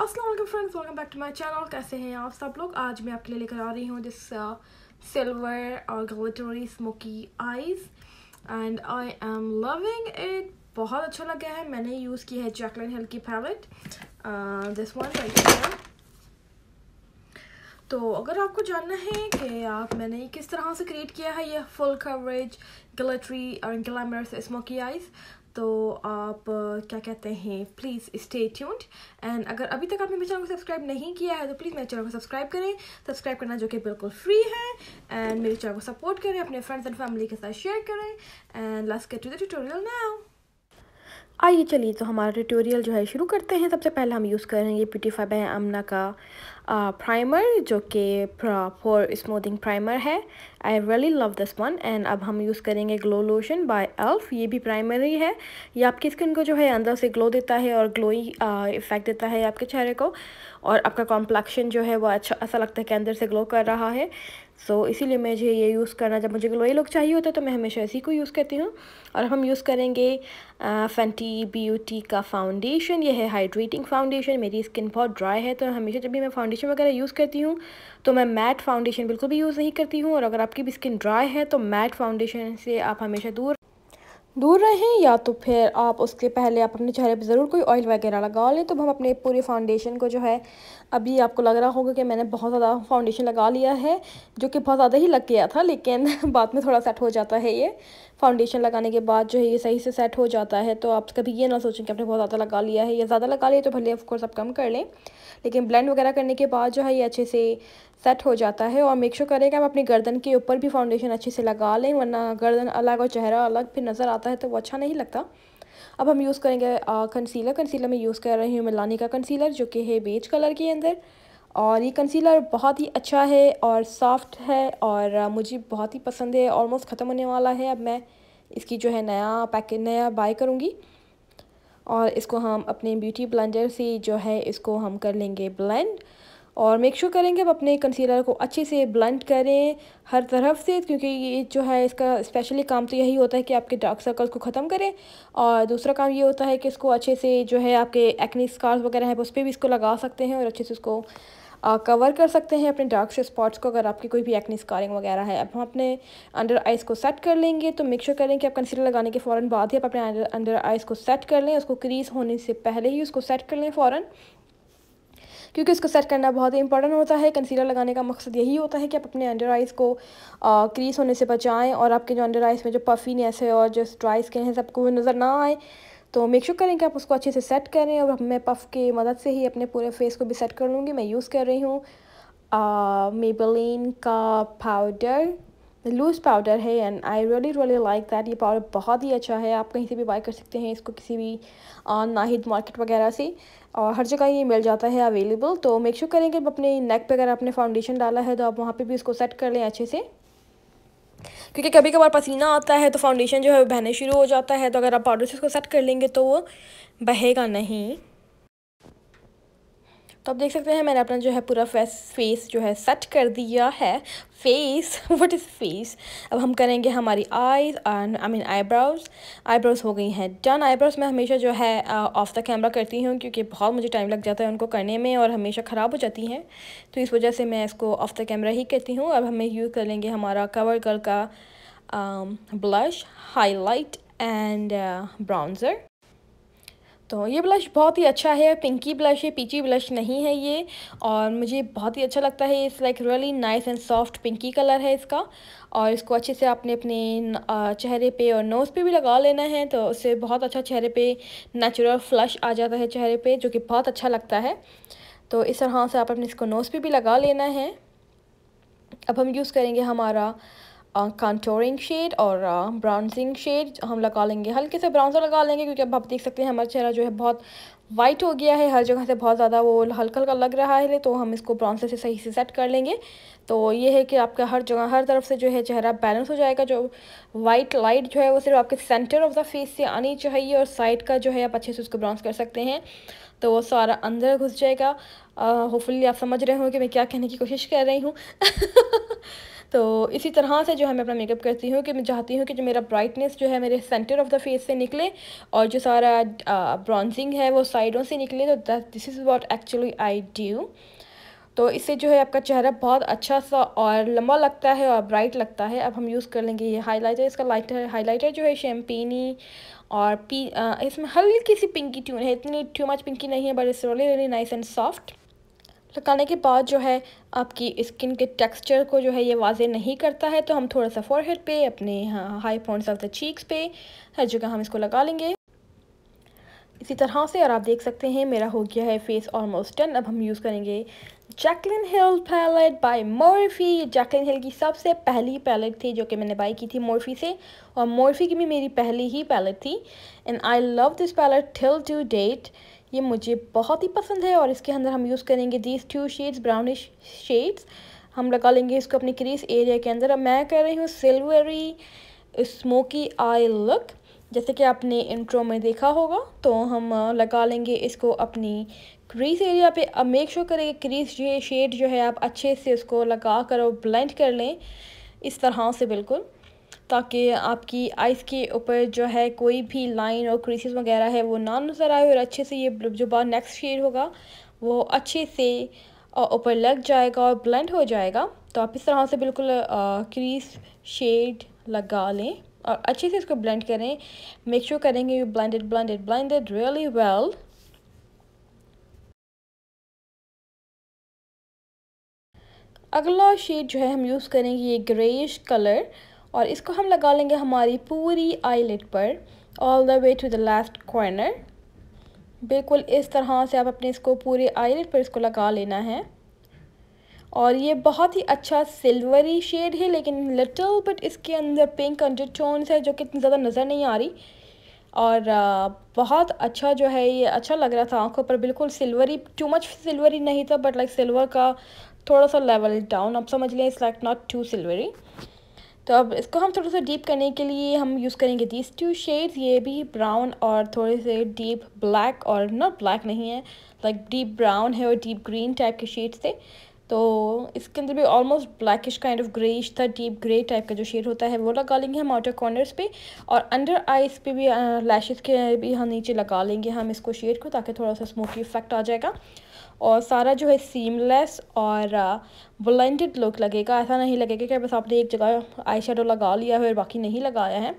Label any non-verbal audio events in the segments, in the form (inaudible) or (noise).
Aslam friends welcome back to my channel कैसे हैं आप सब लोग आज मैं आपके लिए लेकर आ रही हूँ दिस सिल्वर uh, और glittery smoky eyes and I am loving it बहुत अच्छा लग गया है मैंने यूज़ की है जैकलिन हिल की पैलेट दिस वन तो अगर आपको जानना है कि आप मैंने किस तरह से क्रिएट किया है यह फुल कवरेज ग्लिटरी और ग्लैमर स्मोकी आइज तो आप क्या कहते हैं प्लीज़ स्टे ट्यून्ड एंड अगर अभी तक आपने मेरे चैनल को सब्सक्राइब नहीं किया है तो प्लीज़ मेरे चैनल को सब्सक्राइब करें सब्सक्राइब करना जो कि बिल्कुल फ्री है एंड मेरे चैनल को सपोर्ट करें अपने फ्रेंड्स एंड फैमिली के साथ शेयर करें and last get to the tutorial now आइए चलिए तो हमारा ट्यूटोरियल जो है शुरू करते हैं सबसे पहले हम यूज़ कर रहे करेंगे ब्यूटीफाई बाय अमना का आ, प्राइमर जो कि फॉर स्मूथिंग प्राइमर है I really love this one and अब हम यूज़ करेंगे ग्लो लोशन बाय एल्फ ये भी प्राइमर ही है ये आपकी स्किन को जो है अंदर से ग्लो देता है और ग्लोई इफेक्ट देता है आपके चेहरे को और आपका कॉम्प्लेक्शन जो है वो अच्छा ऐसा लगता है कि अंदर से ग्लो कर रहा है सो so, इसीलिए मुझे ये यूज़ करना जब मुझे ग्लोई लुक चाहिए होता है तो मैं हमेशा इसी को यूज़ करती हूँ और हम यूज़ करेंगे फैंटी ब्यूटी का फाउंडेशन ये है हाइड्रेटिंग फाउंडेशन मेरी स्किन बहुत ड्राई है तो हमेशा जब भी मैं फाउंडेशन वगैरह यूज़ करती हूँ तो मैं मैट फाउंडेशन बिल्कुल भी यूज़ नहीं करती हूँ और अगर आपकी भी स्किन ड्राई है तो मैट फाउंडेशन से आप हमेशा दूर दूर रहें या तो फिर आप उसके पहले आप अपने चेहरे पर ज़रूर कोई ऑयल वगैरह लगा लें तो हम अपने पूरे फाउंडेशन को जो है अभी आपको लग रहा होगा कि मैंने बहुत ज़्यादा फाउंडेशन लगा लिया है जो कि बहुत ज़्यादा ही लग गया था लेकिन (laughs) बाद में थोड़ा सेट हो जाता है ये फाउंडेशन लगाने के बाद जो है ये सही से सेट हो जाता है तो आप कभी ये ना सोचें कि आपने बहुत ज़्यादा लगा लिया है या ज़्यादा लगा लिया तो भले ऑफकोर्स आप कम कर लें लेकिन ब्लेंड वगैरह करने के बाद जो है ये अच्छे से सेट हो जाता है और मेक श्योर करें कि आप अपनी गर्दन के ऊपर भी फाउंडेशन अच्छे से लगा लें वरना गर्दन अलग और चेहरा अलग फिर नज़र आता है तो वो अच्छा नहीं लगता अब हम यूज़ करेंगे कंसीलर कंसीलर में यूज़ कर रही हूँ मिलानी का कंसीलर जो कि है बेज कलर के अंदर और ये कंसीलर बहुत ही अच्छा है और सॉफ्ट है और मुझे बहुत ही पसंद है ऑलमोस्ट ख़त्म होने वाला है अब मैं इसकी जो है नया पैकेज नया बाय करूँगी और इसको हम अपने ब्यूटी ब्लेंडर से जो है इसको हम कर लेंगे ब्लेंड और मेक श्योर sure करेंगे अब अपने कंसीलर को अच्छे से ब्लेंड करें हर तरफ से क्योंकि ये जो है इसका स्पेशली काम तो यही होता है कि आपके डार्क सर्कल्स को ख़त्म करें और दूसरा काम ये होता है कि इसको अच्छे से जो है आपके एक्निक स्कार्स वगैरह हैं उस पर भी इसको लगा सकते हैं और अच्छे से उसको कवर कर सकते हैं अपने डार्क से स्पॉट्स को अगर आपकी कोई भी एक्नी स्कारिंग वगैरह है अब हम अपने अंडर आइज़ को सेट कर लेंगे तो मेक श्योर करें कि आप कंसीलर लगाने के फ़ौरन बाद ही आप अपने अंडर आइज़ को सेट कर लें उसको क्रीज होने से पहले ही उसको सेट कर लें फ़ौरन क्योंकि इसको सेट करना बहुत ही इंपॉर्टेंट होता है कंसीलर लगाने का मकसद यही होता है कि आप अपने अंडर आइज़ को क्रीज होने से बचाएं और आपके जो अंडर आइज़ में जो पफीनेस है और जो ड्राई स्किन है सबको नज़र ना आए तो मेक श्योर करें कि आप उसको अच्छे से सेट करें और मैं पफ की मदद से ही अपने पूरे फेस को भी सेट कर लूँगी मैं यूज़ कर रही हूँ मेबलिन का पाउडर लूज़ पाउडर है and I really really like that ये पाउडर बहुत ही अच्छा है आप कहीं से भी बाय कर सकते हैं इसको किसी भी नाहिद मार्केट वगैरह से और हर जगह ये मिल जाता है अवेलेबल तो मेक श्योर करें कि अपने नेक पे अगर आपने फाउंडेशन डाला है तो आप वहाँ पे भी इसको सेट कर लें अच्छे से क्योंकि कभी कभार पसीना आता है तो फाउंडेशन जो है बहने शुरू हो जाता है तो अगर आप पाउडर से उसको सेट कर लेंगे तो वो बहेगा नहीं तो आप देख सकते हैं मैंने अपना जो है पूरा फेस फेस जो है सेट कर दिया है फेस व्हाट इज़ फेस अब हम करेंगे हमारी eyes I mean eyebrows eyebrows हो गई हैं डन आईब्राउज मैं हमेशा जो है ऑफ द कैमरा करती हूँ क्योंकि बहुत मुझे टाइम लग जाता है उनको करने में और हमेशा ख़राब हो जाती हैं तो इस वजह से मैं इसको ऑफ द कैमरा ही करती हूँ अब हमें यूज़ कर लेंगे हमारा कवर गर्ल का ब्लश हाईलाइट एंड ब्राउन्ज़र तो ये ब्लश बहुत ही अच्छा है पिंकी ब्लश है पीची ब्लश नहीं है ये और मुझे बहुत ही अच्छा लगता है it's like really nice and soft pinky colour है इसका और इसको अच्छे से आपने अपने चेहरे पे और नोज़ पे भी लगा लेना है तो उससे बहुत अच्छा चेहरे पे नेचुरल फ्लश आ जाता है चेहरे पर जो कि बहुत अच्छा लगता है तो इस तरह से आप अपने इसको नोज़ पर भी लगा लेना है अब हम यूज़ करेंगे हमारा कंटोरिंग शेड और ब्राउनसिंग शेड हम लगा लेंगे हल्के से ब्राउन लगा लेंगे क्योंकि अब आप देख सकते हैं हमारा चेहरा जो है बहुत वाइट हो गया है हर जगह से बहुत ज़्यादा वो हल्का हल्का लग रहा है तो हम इसको ब्राउन से सही से सेट कर लेंगे तो ये है कि आपका हर जगह हर तरफ से जो है चेहरा बैलेंस हो जाएगा जो वाइट लाइट जो है वो सिर्फ आपके सेंटर ऑफ द फेस से आनी चाहिए और साइड का जो है आप अच्छे से उसको ब्राउंस कर सकते हैं तो वो सारा अंदर घुस जाएगा होपफुली आप समझ रहे हो कि मैं क्या कहने की कोशिश कर रही हूँ (laughs) तो इसी तरह से जो है मैं अपना मेकअप करती हूँ कि मैं चाहती हूँ कि जो मेरा ब्राइटनेस जो है मेरे सेंटर ऑफ द फेस से निकले और जो सारा ब्रॉन्जिंग है वो साइडों से निकले तो this is what actually I do तो इससे जो है आपका चेहरा बहुत अच्छा सा और लंबा लगता है और ब्राइट लगता है अब हम यूज़ कर लेंगे ये हाइलाइटर इसका लाइटर हाइलाइटर जो है शैम्पेनी और पी आ, इसमें हल्की सी पिंकी ट्यून है इतनी ट्यू मच पिंकी नहीं है but it's really really nice and soft लगाने के बाद जो है आपकी स्किन के टेक्सचर को जो है ये वाजे नहीं करता है तो हम थोड़ा सा फॉरहेड पे अपने हाँ, high points of the cheeks पे हर जगह हम इसको लगा लेंगे इसी तरह से और आप देख सकते हैं मेरा हो गया है फेस ऑलमोस्ट डन अब हम यूज़ करेंगे Jaclyn Hill palette by Morphe Jaclyn Hill की सबसे पहली पैलेट थी जो कि मैंने बाई की थी मोरफी से और मोरफी की भी मेरी पहली ही पैलेट थी and I love this palette till to date ये मुझे बहुत ही पसंद है और इसके अंदर हम यूज़ करेंगे these two shades brownish shades हम लगा लेंगे इसको अपने क्रीज एरिया के अंदर अब मैं कह रही हूँ सिल्वरी स्मोकी आई लुक जैसे कि आपने इंट्रो में देखा होगा तो हम लगा लेंगे इसको अपनी क्रीज एरिया पे अब मेक श्योर करें क्रीज ये शेड जो है आप अच्छे से उसको लगा कर और ब्लेंड कर लें इस तरह से बिल्कुल ताकि आपकी आइस के ऊपर जो है कोई भी लाइन और क्रीसेस वगैरह है वो ना नज़र आए और अच्छे से ये जो बार नेक्स्ट शेड होगा वो अच्छे से ऊपर लग जाएगा और ब्लेंड हो जाएगा तो आप इस तरह से बिल्कुल क्रीस शेड लगा लें और अच्छे से इसको ब्लेंड करें मेक श्योर sure करेंगे you blended blended blended really well अगला शेड जो है हम यूज़ करेंगे ये ग्रेइश कलर और इसको हम लगा लेंगे हमारी पूरी आईलेट पर all the way to the last corner बिल्कुल इस तरह से आप अपने इसको पूरे आईलेट पर इसको लगा लेना है और ये बहुत ही अच्छा सिल्वरी शेड है लेकिन लिटल बट इसके अंदर पिंक अंडरटोन्स है जो कि इतनी ज़्यादा नज़र नहीं आ रही और बहुत अच्छा जो है ये अच्छा लग रहा था आंखों पर बिल्कुल सिल्वरी टू मच सिल्वरी नहीं था बट लाइक सिल्वर का थोड़ा सा लेवल डाउन आप समझ लें it's like not too silvery तो अब इसको हम थोड़ा सा डीप करने के लिए हम यूज़ करेंगे दीज टू शेड्स ये भी ब्राउन और थोड़े से डीप ब्लैक और नॉट ब्लैक नहीं है लाइक डीप ब्राउन है और डीप ग्रीन टाइप के शेड्स थे तो इसके अंदर भी almost blackish kind of greyish था डीप ग्रे टाइप का जो शेड होता है वो लगा लेंगे हम आउटर कॉर्नर्स पे और अंडर आइज़ पे भी लैशेस uh, के भी हम नीचे लगा लेंगे हम इसको शेड को ताकि थोड़ा सा स्मोकी इफेक्ट आ जाएगा और सारा जो है सीमलेस और ब्लेंडेड लुक लगेगा ऐसा नहीं लगेगा कि बस आपने एक जगह आई लगा लिया है और बाकी नहीं लगाया है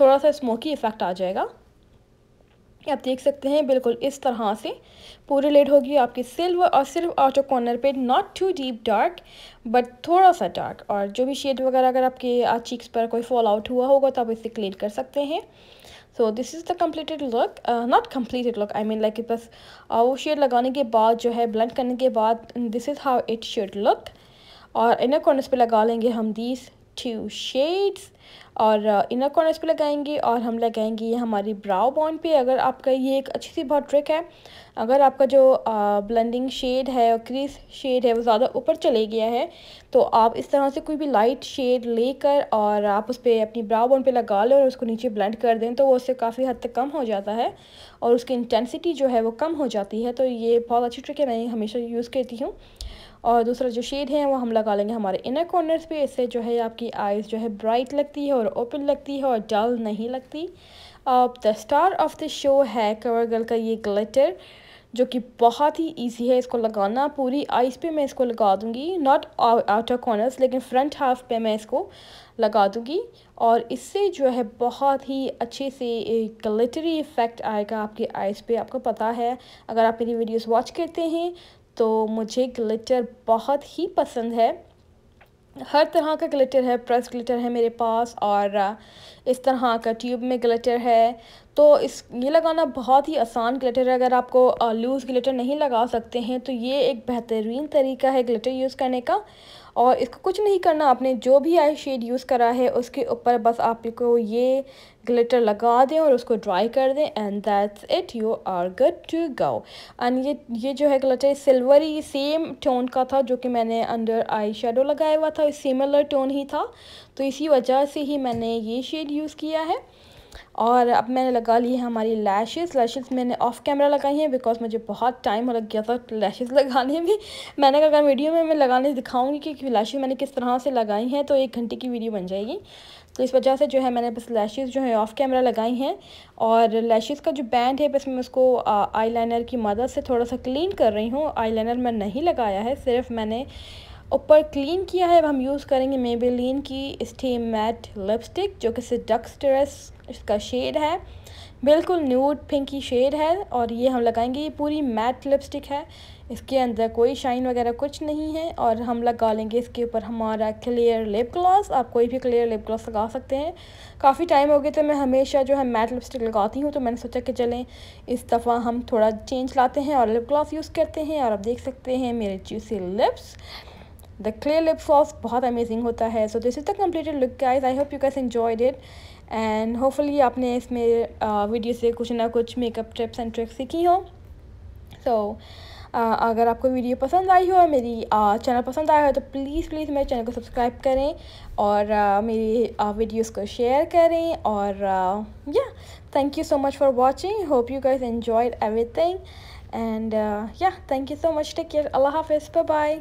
थोड़ा सा स्मोकी इफ़ेक्ट आ जाएगा आप देख सकते हैं बिल्कुल इस तरह से पूरी लेड होगी आपकी सिल्वर और सिर्फ आउटर कॉर्नर पे not too deep dark but थोड़ा सा डार्क और जो भी शेड वगैरह अगर आपके चीक्स पर कोई फॉल आउट हुआ होगा तो आप इसे क्लीन कर सकते हैं so this is the completed look not completed look I mean like बस वो शेड लगाने के बाद जो है ब्लेंड करने के बाद this is how it shade look और इनर कॉर्नर्स पे लगा लेंगे हम दीज टू शेड्स और इनर uh, कॉर्नर्स पे लगाएंगे और हम लगाएंगे ये हमारी ब्राउ बॉन पे अगर आपका ये एक अच्छी सी बहुत ट्रिक है अगर आपका जो ब्लेंडिंग uh, शेड है और क्रीस शेड है वो ज़्यादा ऊपर चले गया है तो आप इस तरह से कोई भी लाइट शेड लेकर और आप उस पर अपनी ब्राउ बॉन पे लगा लें और उसको नीचे ब्लेंड कर दें तो वो उससे काफ़ी हद तक कम हो जाता है और उसकी इंटेंसिटी जो है वो कम हो जाती है तो ये बहुत अच्छी ट्रिक है मैं हमेशा यूज़ करती हूँ और दूसरा जो शेड है वो हम लगा लेंगे हमारे इनर कॉर्नर्स पे इससे जो है आपकी आइज़ जो है ब्राइट लगती है और ओपन लगती है और डल नहीं लगती the star of the show है कवर गर्ल का ये ग्लिटर जो कि बहुत ही इजी है इसको लगाना पूरी आइज़ पे मैं इसको लगा दूंगी नॉट आउटर कॉर्नर्स लेकिन फ्रंट हाफ पे मैं इसको लगा दूंगी और इससे जो है बहुत ही अच्छे से एक ग्लिटरी इफ़ेक्ट आएगा आपकी आइज़ पे आपको पता है अगर आप मेरी वीडियोस वॉच करते हैं तो मुझे ग्लिटर बहुत ही पसंद है हर तरह का ग्लिटर है प्रेस ग्लिटर है मेरे पास और इस तरह का ट्यूब में ग्लिटर है तो इस ये लगाना बहुत ही आसान ग्लिटर है अगर आपको लूज़ ग्लिटर नहीं लगा सकते हैं तो ये एक बेहतरीन तरीका है ग्लिटर यूज़ करने का और इसको कुछ नहीं करना आपने जो भी आई शेड यूज़ करा है उसके ऊपर बस आपको ये ग्लिटर लगा दें और उसको ड्राई कर दें and that's it you are good to go and ये ये जो है ग्लिटर सिल्वरी सेम टोन का था जो कि मैंने अंडर आई शेडो लगाया हुआ था सिमिलर टोन ही था तो इसी वजह से ही मैंने ये शेड यूज़ किया है और अब मैंने लगा ली है हमारी लैशेस लैशेस मैंने ऑफ कैमरा लगाई हैं बिकॉज मुझे बहुत टाइम लग गया था लैशेस लगाने में मैंने कहा वीडियो में मैं लगाने दिखाऊंगी कि लैशेस मैंने किस तरह से लगाई हैं तो एक घंटे की वीडियो बन जाएगी तो इस वजह से जो है मैंने बस लैशेस जो है ऑफ कैमरा लगाई हैं और लैशेस का जो बैंड है बस मैं उसको आईलाइनर की मदद से थोड़ा सा क्लीन कर रही हूँ आईलाइनर मैं नहीं लगाया है सिर्फ मैंने ऊपर क्लीन किया है अब हम यूज़ करेंगे मेबेलिन की स्टे मैट लिपस्टिक जो कि सिडक्स ट्रेस इसका शेड है बिल्कुल न्यूड पिंकी शेड है और ये हम लगाएंगे ये पूरी मैट लिपस्टिक है इसके अंदर कोई शाइन वगैरह कुछ नहीं है और हम लगा लेंगे इसके ऊपर हमारा क्लियर लिप ग्लॉस आप कोई भी क्लियर लिप ग्लॉस लगा सकते हैं काफ़ी टाइम हो गया तो मैं हमेशा जो है मैट लिपस्टिक लगाती हूँ तो मैंने सोचा कि चलें इस दफ़ा हम थोड़ा चेंज लाते हैं और लिप ग्लॉस यूज़ करते हैं और आप देख सकते हैं मेरे juicy lips the clear lip sauce बहुत अमेजिंग होता है so this is the completed look guys I hope you guys enjoyed it and hopefully आपने इसमें वीडियो uh, से कुछ ना कुछ मेकअप टिप्स एंड ट्रिक्स सीखी हो सो so, uh, अगर आपको वीडियो पसंद आई हो और मेरी uh, चैनल पसंद आया हो तो प्लीज़ प्लीज़ मेरे चैनल को सब्सक्राइब करें और uh, मेरी वीडियोस uh, को शेयर करें और yeah thank you so much for watching hope you guys enjoyed everything and yeah thank you so much take care अल्लाह हाफिज़ बाय